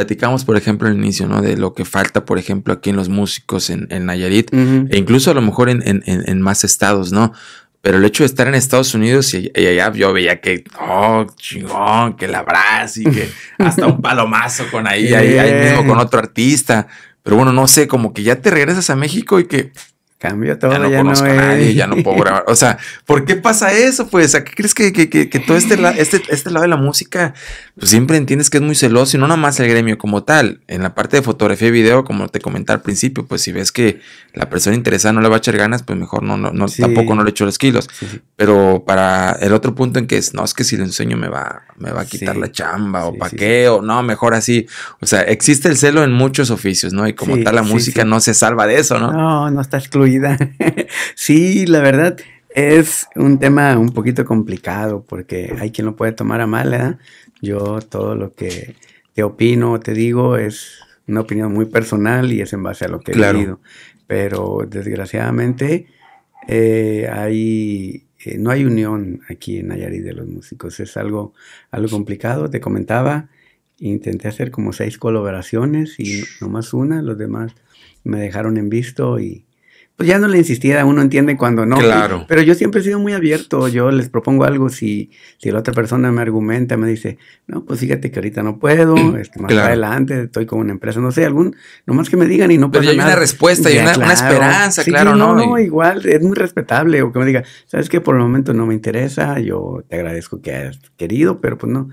platicamos, por ejemplo, al inicio, ¿no? De lo que falta, por ejemplo, aquí en los músicos en, Nayarit, e incluso a lo mejor en, en, más estados, ¿no? Pero el hecho de estar en Estados Unidos y, allá yo veía que, oh, chingón, que la y que hasta un palomazo con ahí, ahí, ahí mismo eh. con otro artista. Pero bueno, no sé, como que ya te regresas a México y que Cambio todo, ya no conozco a nadie, ya no puedo grabar. O sea, ¿por qué pasa eso? Pues, ¿a qué crees que, que, que, todo este, este, este lado de la música, pues siempre entiendes que es muy celoso y no nada más el gremio como tal? En la parte de fotografía y video, como te comenté al principio, pues si ves que la persona interesada no le va a echar ganas, pues mejor no, no, tampoco no le echo los kilos. Pero para el otro punto en que es, no, es que si le enseño me va, me va a quitar la chamba o pa' qué, o no, mejor así. O sea, existe el celo en muchos oficios, ¿no? Y como tal, la música no se salva de eso, ¿no? No, no está excluido vida. sí, la verdad es un tema un poquito complicado porque hay quien lo puede tomar a mal. ¿eh? Yo todo lo que te opino o te digo es una opinión muy personal y es en base a lo que he vivido. Pero desgraciadamente eh, hay eh, no hay unión aquí en Nayarit de los músicos. Es algo, algo complicado. Te comentaba, intenté hacer como seis colaboraciones y nomás una. Los demás me dejaron en visto y pues ya no le insistiera, uno entiende cuando no. Claro. Pero yo siempre he sido muy abierto, yo les propongo algo, si, si la otra persona me argumenta, me dice, no, pues fíjate que ahorita no puedo, este, más adelante estoy con una empresa, no sé, algún, nomás que me digan y no Pero yo hay una respuesta, y una, esperanza, claro, ¿no? No, igual, es muy respetable, o que me diga, sabes que por el momento no me interesa, yo te agradezco que hayas querido, pero pues no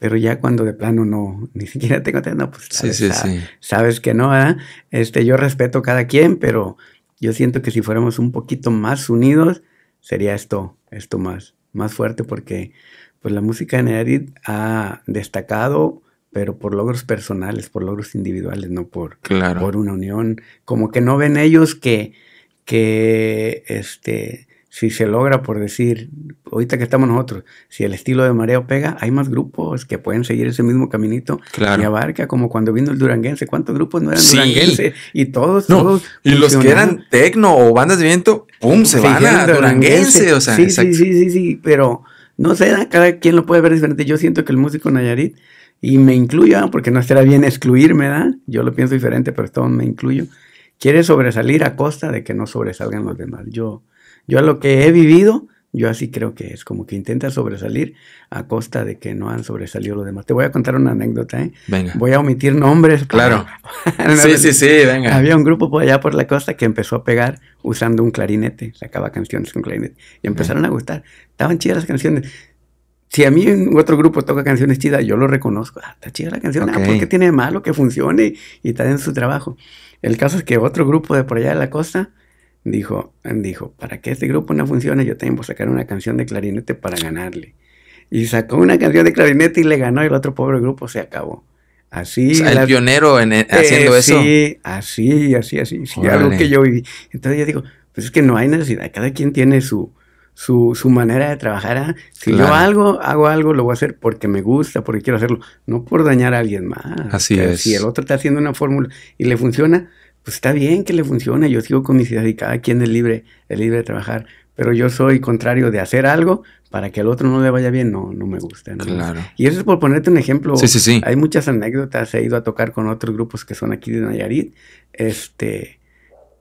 pero ya cuando de plano no, ni siquiera tengo no, pues sabes, sí, sí, sí. sabes que no, ¿verdad? este, yo respeto cada quien, pero yo siento que si fuéramos un poquito más unidos, sería esto, esto más, más fuerte, porque pues la música de Nayarit ha destacado, pero por logros personales, por logros individuales, no por, por una unión. Como que no ven ellos que, que este, si se logra, por decir, ahorita que estamos nosotros, si el estilo de mareo pega, hay más grupos que pueden seguir ese mismo caminito claro. y abarca como cuando vino el duranguense, ¿cuántos grupos no eran Y todos, todos. Y los que eran tecno o bandas de viento, ¡pum! Se, van a duranguense, o sea. Sí, sí, sí, sí, pero no sé, cada quien lo puede ver diferente. Yo siento que el músico Nayarit, y me incluyo, ¿ah? porque no será bien excluirme, ¿verdad? Yo lo pienso diferente, pero todo me incluyo. Quiere sobresalir a costa de que no sobresalgan los demás. Yo, yo a lo que he vivido, yo así creo que es, como que intenta sobresalir a costa de que no han sobresalido los demás. Te voy a contar una anécdota, ¿eh? Venga. Voy a omitir nombres. Claro. sí, sí, sí, venga. Había un grupo por allá por la costa que empezó a pegar usando un clarinete, sacaba canciones con clarinete, y empezaron a gustar. Estaban chidas las canciones. Si a mí otro grupo toca canciones chidas, yo lo reconozco. Ah, está chida la canción, ah, ¿por tiene malo que funcione y está en su trabajo? El caso es que otro grupo de por allá de la costa dijo, dijo, para que este grupo no funcione, yo tengo que sacar una canción de clarinete para ganarle. Y sacó una canción de clarinete y le ganó y el otro pobre grupo se acabó. Así. el pionero en eh, haciendo eh, eso. así, así, así. Sí, algo que yo viví. Entonces yo digo, pues es que no hay necesidad. Cada quien tiene su, su, su manera de trabajar. ¿ah? Si yo algo, hago algo, lo voy a hacer porque me gusta, porque quiero hacerlo, no por dañar a alguien más. Así es. Si el otro está haciendo una fórmula y le funciona, pues está bien que le funcione, yo sigo con mi ciudad y cada quien es libre, es libre de trabajar, pero yo soy contrario de hacer algo para que al otro no le vaya bien, no, no me gusta. Y eso es por ponerte un ejemplo. Sí, sí, sí. Hay muchas anécdotas, he ido a tocar con otros grupos que son aquí de Nayarit, este,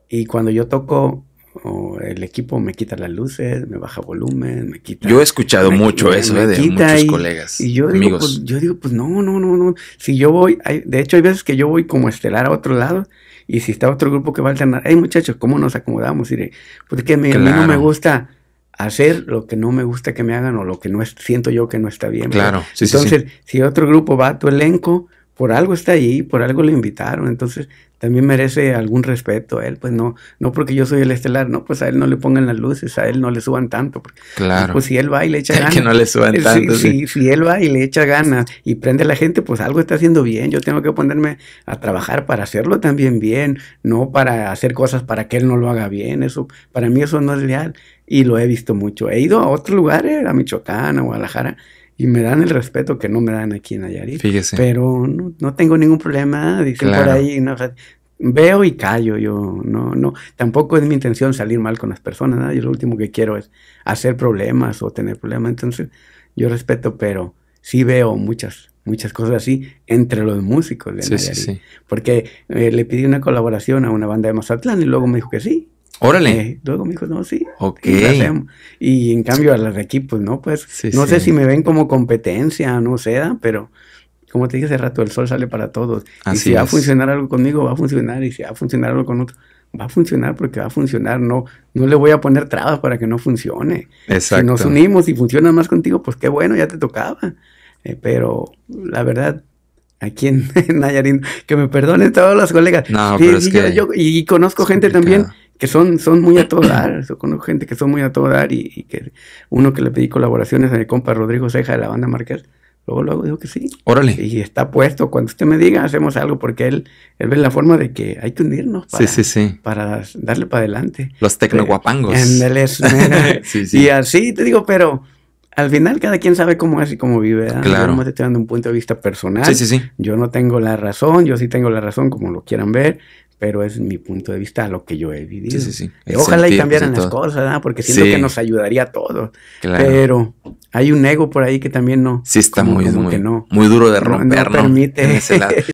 y cuando yo toco, o el equipo me quita las luces, me baja volumen, me quita. Yo he escuchado mucho eso eh, de muchos colegas. Y yo digo, pues, yo digo, pues no, no, no, no. Si yo voy, hay, de hecho hay veces que yo voy como estelar a otro lado y si está otro grupo que va a alternar, hey muchachos, ¿cómo nos acomodamos? Y porque pues, me, a mí no me gusta hacer lo que no me gusta que me hagan o lo que no es, siento yo que no está bien. Claro. Entonces, si otro grupo va a tu elenco, por algo está ahí, por algo le invitaron, entonces también merece algún respeto a él, pues no, no porque yo soy el estelar, no, pues a él no le pongan las luces, a él no le suban tanto, claro. pues si él va y le echa ganas, que no le suban eh, si, tanto, sí. si, él va y le echa ganas y prende a la gente, pues algo está haciendo bien, yo tengo que ponerme a trabajar para hacerlo también bien, no para hacer cosas para que él no lo haga bien, eso, para mí eso no es leal, y lo he visto mucho, he ido a otros lugares, a Michoacán, a Guadalajara, y me dan el respeto que no me dan aquí en Nayarit. Fíjese. Pero no, tengo ningún problema, dicen por ahí, veo y callo, yo no, no, tampoco es mi intención salir mal con las personas, yo lo último que quiero es hacer problemas o tener problemas, entonces yo respeto, pero sí veo muchas, muchas cosas así entre los músicos de Nayarit, porque eh, le pedí una colaboración a una banda de Mazatlán y luego me dijo que sí, Órale. luego me dijo, no, sí. Ok. Y, en cambio a las de aquí, pues no, pues no sé si me ven como competencia, no sé, pero como te dije hace rato, el sol sale para todos. y si va a funcionar algo conmigo, va a funcionar. Y si va a funcionar algo con otro, va a funcionar porque va a funcionar. No, no le voy a poner trabas para que no funcione. Exacto. Si nos unimos y funciona más contigo, pues qué bueno, ya te tocaba. Eh, pero la verdad, aquí en, en, Nayarit, que me perdonen todos los colegas. No, y, y conozco gente también que son, son muy a todo dar, con gente que son muy a todo dar y, que uno que le pedí colaboraciones a mi compa Rodrigo Ceja de la banda Marqués, luego luego digo que sí. Órale. Y está puesto, cuando usted me diga hacemos algo, porque él, él ve la forma de que hay que unirnos para, para darle para adelante. Los tecnoguapangos. guapangos. sí, Y así te digo, pero al final cada quien sabe cómo es y cómo vive. ¿verdad? ¿ah? Claro. dando un punto de vista personal. Sí, sí, sí. Yo no tengo la razón, yo sí tengo la razón como lo quieran ver, pero es mi punto de vista lo que yo he vivido. Sí, sí, sí. Eh, ojalá y cambiaran las cosas, ¿verdad? ¿ah? porque siento que nos ayudaría a todos. Claro. Pero hay un ego por ahí que también no. Sí, está muy, muy, muy duro de romper. No, permite.